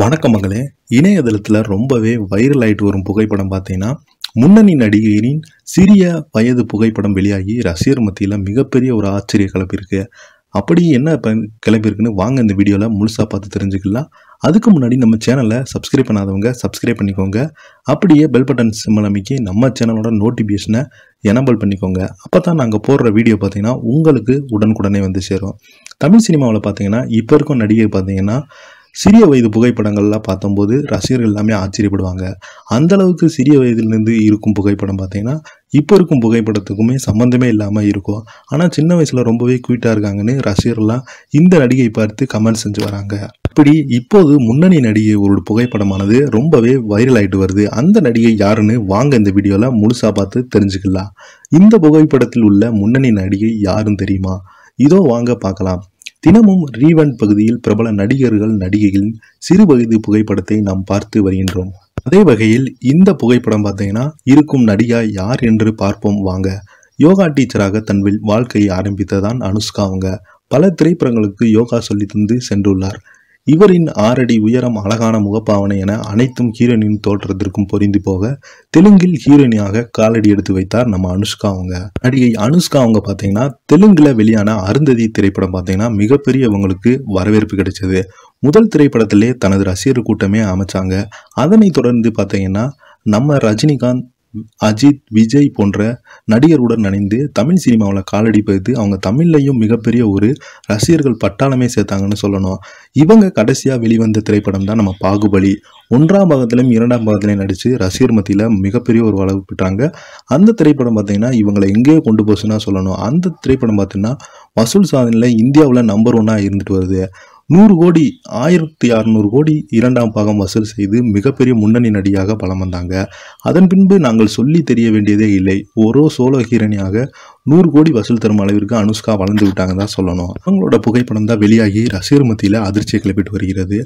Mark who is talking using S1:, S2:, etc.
S1: வணக்கம் மகளே இணையதளத்தில் ரொம்பவே வைரல் ஆகிட்டு வரும் புகைப்படம் பார்த்தீங்கன்னா முன்னணி நடிகையின் சிறிய வயது புகைப்படம் வெளியாகி ரசிகர் மத்தியில் மிகப்பெரிய ஒரு ஆச்சரிய கிளப்பியிருக்கு அப்படி என்ன கிளப்பியிருக்குன்னு வாங்க இந்த வீடியோவில் முழுசாக பார்த்து தெரிஞ்சுக்கலாம் அதுக்கு முன்னாடி நம்ம சேனலை சப்ஸ்கிரைப் பண்ணாதவங்க சப்ஸ்கிரைப் பண்ணிக்கோங்க அப்படியே பெல் பட்டன் சிம்மல் அமைக்கி நம்ம சேனலோட நோட்டிஃபிகேஷனை எனபிள் பண்ணிக்கோங்க அப்போ தான் நாங்கள் போடுற வீடியோ பார்த்தீங்கன்னா உங்களுக்கு உடனுக்குடனே வந்து சேரும் தமிழ் சினிமாவில் பார்த்தீங்கன்னா இப்போ இருக்கும் நடிகை பார்த்தீங்கன்னா சிறிய வயது புகைப்படங்கள்லாம் பார்த்தம்போது ரசிகர்கள் எல்லாமே ஆச்சரியப்படுவாங்க அந்த அளவுக்கு சிறிய வயதிலிருந்து இருக்கும் புகைப்படம் பார்த்தீங்கன்னா இப்போ இருக்கும் புகைப்படத்துக்குமே சம்மந்தமே இல்லாமல் இருக்கும் ஆனால் சின்ன வயசில் ரொம்பவே குயிட்டாக இருக்காங்கன்னு ரசிகர்லாம் இந்த நடிகை பார்த்து கமெண்ட் செஞ்சு வராங்க இப்படி இப்போது முன்னணி நடிகை ஒரு புகைப்படமானது ரொம்பவே வைரல் ஆகிட்டு வருது அந்த நடிகை யாருன்னு வாங்க இந்த வீடியோவில் முழுசாக பார்த்து தெரிஞ்சுக்கலாம் இந்த புகைப்படத்தில் உள்ள முன்னணி நடிகை யாருன்னு தெரியுமா இதோ வாங்க பார்க்கலாம் தினமும் ரீவன் பகுதியில் பிரபல நடிகர்கள் நடிகைகளின் சிறு வயது புகைப்படத்தை நாம் பார்த்து வருகின்றோம் அதே வகையில் இந்த புகைப்படம் பார்த்தீங்கன்னா இருக்கும் நடிகா யார் என்று பார்ப்போம் வாங்க யோகா டீச்சராக தன் வாழ்க்கையை ஆரம்பித்ததான் அனுஷ்கா அவங்க பல திரைப்படங்களுக்கு யோகா சொல்லி தந்து சென்றுள்ளார் இவரின் ஆறடி உயரம் அழகான முகப்பாவனை என அனைத்தும் ஹீரோனின் தோற்றத்திற்கும் பொருந்தி போக தெலுங்கில் ஹீரோனியாக காலடி எடுத்து வைத்தார் நம்ம அனுஷ்கா அவங்க நடிகை அனுஷ்கா அவங்க பார்த்தீங்கன்னா தெலுங்குல வெளியான அருந்ததி திரைப்படம் பார்த்தீங்கன்னா மிகப்பெரிய அவங்களுக்கு வரவேற்பு கிடைச்சது முதல் திரைப்படத்திலே தனது ரசிகர் கூட்டமே அமைச்சாங்க அதனைத் தொடர்ந்து பார்த்தீங்கன்னா நம்ம ரஜினிகாந்த் அஜித் விஜய் போன்ற நடிகருடன் இணைந்து தமிழ் சினிமாவில் காலடி பதித்து அவங்க தமிழ்லையும் மிகப்பெரிய ஒரு ரசிகர்கள் பட்டாளமே சேர்த்தாங்கன்னு சொல்லணும் இவங்க கடைசியாக வெளிவந்த திரைப்படம் தான் நம்ம பாகுபலி ஒன்றாம் பாகத்திலும் இரண்டாம் பாகத்திலையும் நடித்து ரசிகர் மத்தியில் மிகப்பெரிய ஒரு வளவு பெற்றாங்க அந்த திரைப்படம் பார்த்திங்கன்னா இவங்களை எங்கேயோ கொண்டு போச்சுன்னா சொல்லணும் அந்த திரைப்படம் பார்த்திங்கன்னா வசூல் சாதனையில் இந்தியாவில் நம்பர் ஒன்னாக இருந்துட்டு வருது நூறு கோடி ஆயிரத்தி அறநூறு கோடி இரண்டாம் பாகம் வசூல் செய்து மிகப்பெரிய முன்னணி நடிகாக பலம் வந்தாங்க அதன் பின்பு நாங்கள் சொல்லி தெரிய வேண்டியதே இல்லை ஒரு சோலோ ஹீரணியாக நூறு கோடி வசூல் தரும் அளவிற்கு அனுஷ்கா வளர்ந்து விட்டாங்க தான் சொல்லணும் அவங்களோட புகைப்படம் தான் வெளியாகி ரசிகர் மத்தியில் அதிர்ச்சியை கிளப்பிட்டு வருகிறது